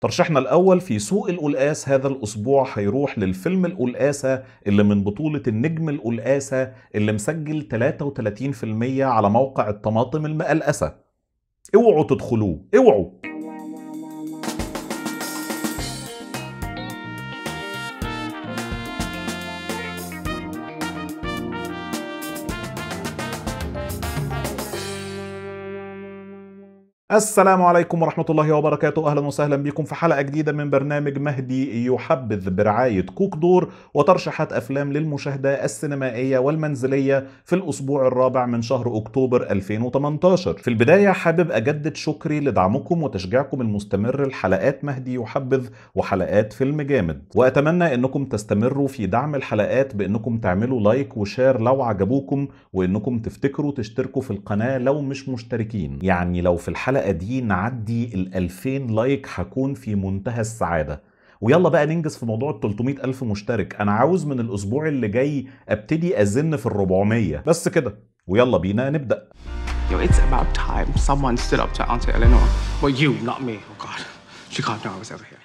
ترشيحنا الأول في سوق القلقاس هذا الأسبوع هيروح للفيلم القلقاسة اللي من بطولة النجم القلقاسة اللي مسجل 33% على موقع الطماطم المقلقسة اوعوا تدخلوه اوعوا السلام عليكم ورحمة الله وبركاته أهلا وسهلا بكم في حلقة جديدة من برنامج مهدي يحبذ برعاية كوك دور وترشيحات أفلام للمشاهدة السينمائية والمنزلية في الأسبوع الرابع من شهر أكتوبر 2018 في البداية حابب أجدد شكري لدعمكم وتشجيعكم المستمر لحلقات مهدي يحبذ وحلقات فيلم جامد وأتمنى أنكم تستمروا في دعم الحلقات بأنكم تعملوا لايك وشير لو عجبوكم وأنكم تفتكروا تشتركوا في القناة لو مش مشتركين يعني لو في الحلقة الحلقه دي نعدي ال 2000 لايك هكون في منتهى السعاده ويلا بقى ننجز في موضوع ال 300 ألف مشترك أنا عاوز من الأسبوع اللي جاي أبتدي أزن في ال 400 بس كده ويلا بينا نبدأ Yo, it's about time someone stood up to Auntie Eleanor. Well, you, not me. Oh, God.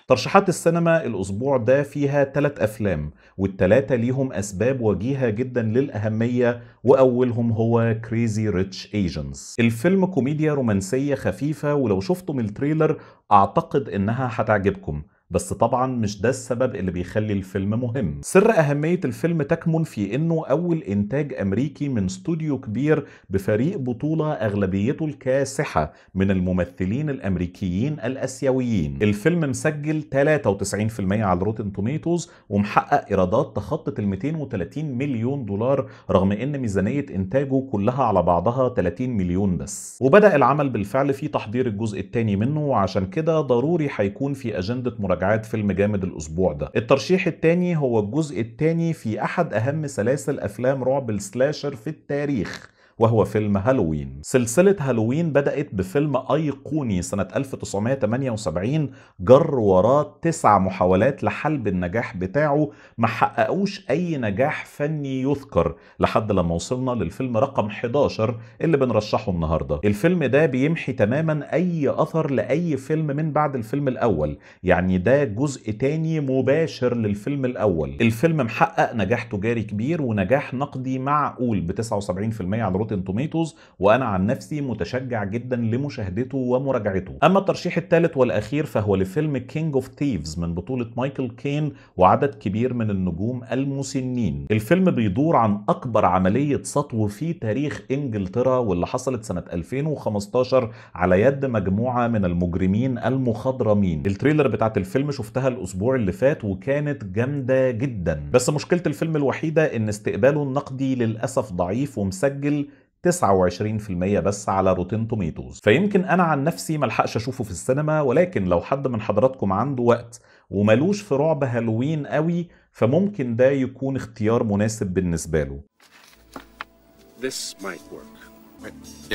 ترشيحات السينما الأسبوع ده فيها ثلاث أفلام والتلاتة ليهم أسباب وجيهة جدا للأهمية وأولهم هو كريزي ريتش ايجنز الفيلم كوميديا رومانسية خفيفة ولو شفتم التريلر أعتقد إنها هتعجبكم بس طبعا مش ده السبب اللي بيخلي الفيلم مهم سر أهمية الفيلم تكمن في إنه أول إنتاج أمريكي من استوديو كبير بفريق بطولة أغلبيته الكاسحة من الممثلين الأمريكيين الأسيويين الفيلم مسجل 93% على روتن توميتوز ومحقق إيرادات تخطت ال 230 مليون دولار رغم إن ميزانية إنتاجه كلها على بعضها 30 مليون بس وبدأ العمل بالفعل في تحضير الجزء الثاني منه وعشان كده ضروري هيكون في أجندة مراجعة مراجعات فيلم جامد الاسبوع ده الترشيح الثاني هو الجزء الثاني في احد اهم سلاسل افلام رعب السلاشر في التاريخ وهو فيلم هالوين سلسلة هالوين بدأت بفيلم أيقوني سنة 1978 جر وراه تسع محاولات لحلب النجاح بتاعه ما حققوش أي نجاح فني يذكر لحد لما وصلنا للفيلم رقم 11 اللي بنرشحه النهاردة الفيلم ده بيمحي تماما أي أثر لأي فيلم من بعد الفيلم الأول يعني ده جزء تاني مباشر للفيلم الأول الفيلم محقق نجاح تجاري كبير ونجاح نقدي معقول ب 79% على روتن توميتوز وانا عن نفسي متشجع جدا لمشاهدته ومراجعته اما الترشيح الثالث والاخير فهو لفيلم كينج اوف تيفز من بطولة مايكل كين وعدد كبير من النجوم المسنين الفيلم بيدور عن اكبر عملية سطو في تاريخ انجلترا واللي حصلت سنة 2015 على يد مجموعة من المجرمين المخضرمين التريلر بتاعت الفيلم شفتها الاسبوع اللي فات وكانت جامدة جدا بس مشكلة الفيلم الوحيدة ان استقباله النقدي للأسف ضعيف ومسجل 29% بس على روتين توميتوز فيمكن انا عن نفسي ملحقش اشوفه في السينما ولكن لو حد من حضراتكم عنده وقت وملوش في رعب هالوين قوي فممكن ده يكون اختيار مناسب بالنسبه له This might work.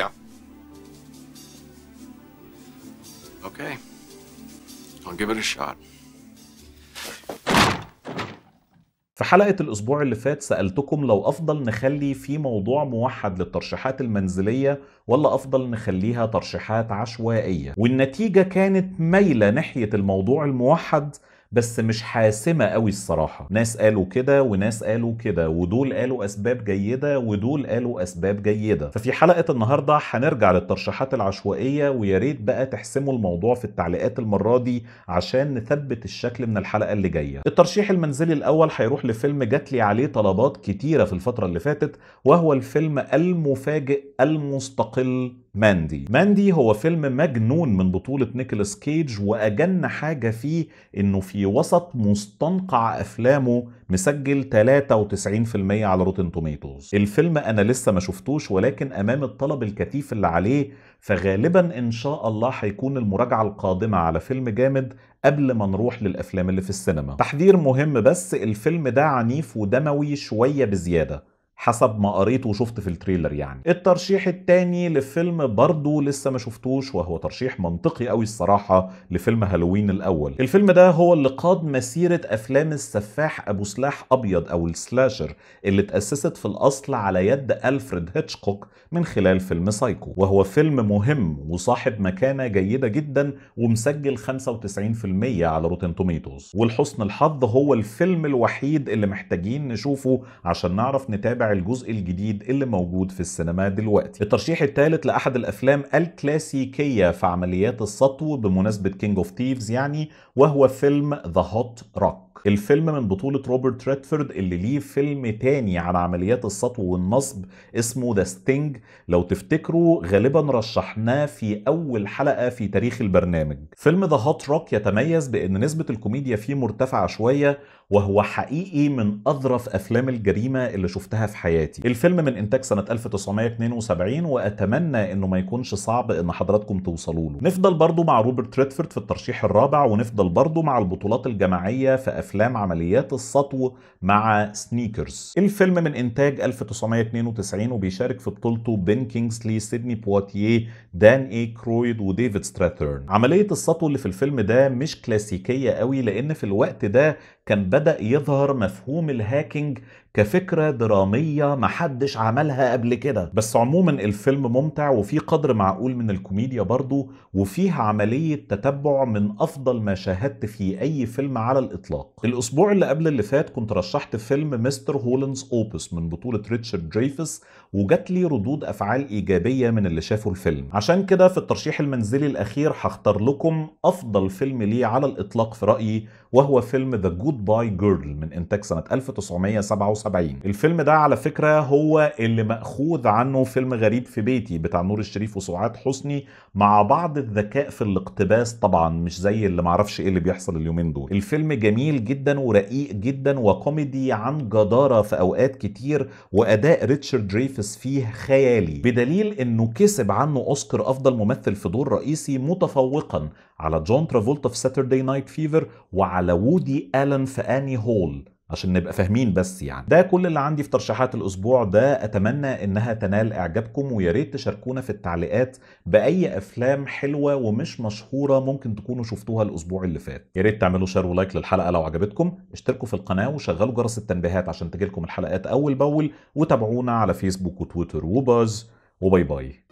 Yeah. Okay. I'll give it a shot. في حلقة الأسبوع اللي فات سألتكم لو أفضل نخلي في موضوع موحد للترشيحات المنزلية ولا أفضل نخليها ترشيحات عشوائية والنتيجة كانت مايلة ناحية الموضوع الموحد بس مش حاسمه قوي الصراحه ناس قالوا كده وناس قالوا كده ودول قالوا اسباب جيده ودول قالوا اسباب جيده ففي حلقه النهارده هنرجع للترشيحات العشوائيه ويا ريت بقى تحسموا الموضوع في التعليقات المره دي عشان نثبت الشكل من الحلقه اللي جايه الترشيح المنزلي الاول هيروح لفيلم جات لي عليه طلبات كتيره في الفتره اللي فاتت وهو الفيلم المفاجئ المستقل ماندي ماندي هو فيلم مجنون من بطولة نيكولاس كيج وأجن حاجة فيه إنه في وسط مستنقع أفلامه مسجل 93% على روتن توميتوز الفيلم أنا لسه ما شفتوش ولكن أمام الطلب الكثيف اللي عليه فغالبا إن شاء الله هيكون المراجعة القادمة على فيلم جامد قبل ما نروح للأفلام اللي في السينما تحذير مهم بس الفيلم ده عنيف ودموي شوية بزيادة حسب ما قريت وشفت في التريلر يعني الترشيح التاني لفيلم برضه لسه ما شفتوش وهو ترشيح منطقي قوي الصراحة لفيلم هالوين الأول الفيلم ده هو اللي قاد مسيرة أفلام السفاح أبو سلاح أبيض أو السلاشر اللي تأسست في الأصل على يد ألفريد هيتشكوك من خلال فيلم سايكو وهو فيلم مهم وصاحب مكانة جيدة جدا ومسجل 95% على روتين توميتوز ولحسن الحظ هو الفيلم الوحيد اللي محتاجين نشوفه عشان نعرف نتابع الجزء الجديد اللي موجود في السينما دلوقتي الترشيح الثالث لأحد الأفلام الكلاسيكية في عمليات السطو بمناسبة كينج اوف تيفز يعني وهو فيلم ذا هوت روك الفيلم من بطولة روبرت ريدفورد اللي ليه فيلم تاني عن عمليات السطو والنصب اسمه ذا ستينج لو تفتكروا غالبا رشحناه في أول حلقة في تاريخ البرنامج فيلم ذا هات روك يتميز بأن نسبة الكوميديا فيه مرتفعة شوية وهو حقيقي من أظرف أفلام الجريمة اللي شفتها في حياتي الفيلم من إنتاج سنة 1972 وأتمنى أنه ما يكونش صعب أن حضراتكم توصلوا له نفضل برضه مع روبرت ريدفورد في الترشيح الرابع ونفضل برضه مع البطولات الجماعية في أفلام أفلام عمليات السطو مع سنيكرز الفيلم من إنتاج 1992 وبيشارك في بطولته بين كينغسلي سيدني بواتييه دان إي كرويد وديفيد ستراثيرن عملية السطو اللي في الفيلم ده مش كلاسيكية قوي لأن في الوقت ده كان بدأ يظهر مفهوم الهاكينج كفكرة درامية محدش عملها قبل كده بس عموما الفيلم ممتع وفيه قدر معقول من الكوميديا برضه وفيه عملية تتبع من أفضل ما شاهدت في أي فيلم على الإطلاق الأسبوع اللي قبل اللي فات كنت رشحت فيلم مستر هولنز أوبس من بطولة ريتشارد دريفس وجات لي ردود أفعال إيجابية من اللي شافوا الفيلم عشان كده في الترشيح المنزلي الأخير هختار لكم أفضل فيلم ليه على الإطلاق في رأيي وهو فيلم ذا جود جود باي جيرل من انتاج سنه 1977 الفيلم ده على فكره هو اللي ماخوذ عنه فيلم غريب في بيتي بتاع نور الشريف وسعاد حسني مع بعض الذكاء في الاقتباس طبعا مش زي اللي معرفش ايه اللي بيحصل اليومين دول الفيلم جميل جدا ورقيق جدا وكوميدي عن جداره في اوقات كتير واداء ريتشارد دريفس فيه خيالي بدليل انه كسب عنه اوسكار افضل ممثل في دور رئيسي متفوقا على جون ترافولتا في ساتردي نايت فيفر وعلى وودي الن في اني هول عشان نبقى فاهمين بس يعني ده كل اللي عندي في ترشيحات الاسبوع ده اتمنى انها تنال اعجابكم ويا ريت تشاركونا في التعليقات باي افلام حلوه ومش مشهوره ممكن تكونوا شفتوها الاسبوع اللي فات يا ريت تعملوا شير ولايك للحلقه لو عجبتكم اشتركوا في القناه وشغلوا جرس التنبيهات عشان تجيلكم الحلقات اول باول وتابعونا على فيسبوك وتويتر وباز وباي باي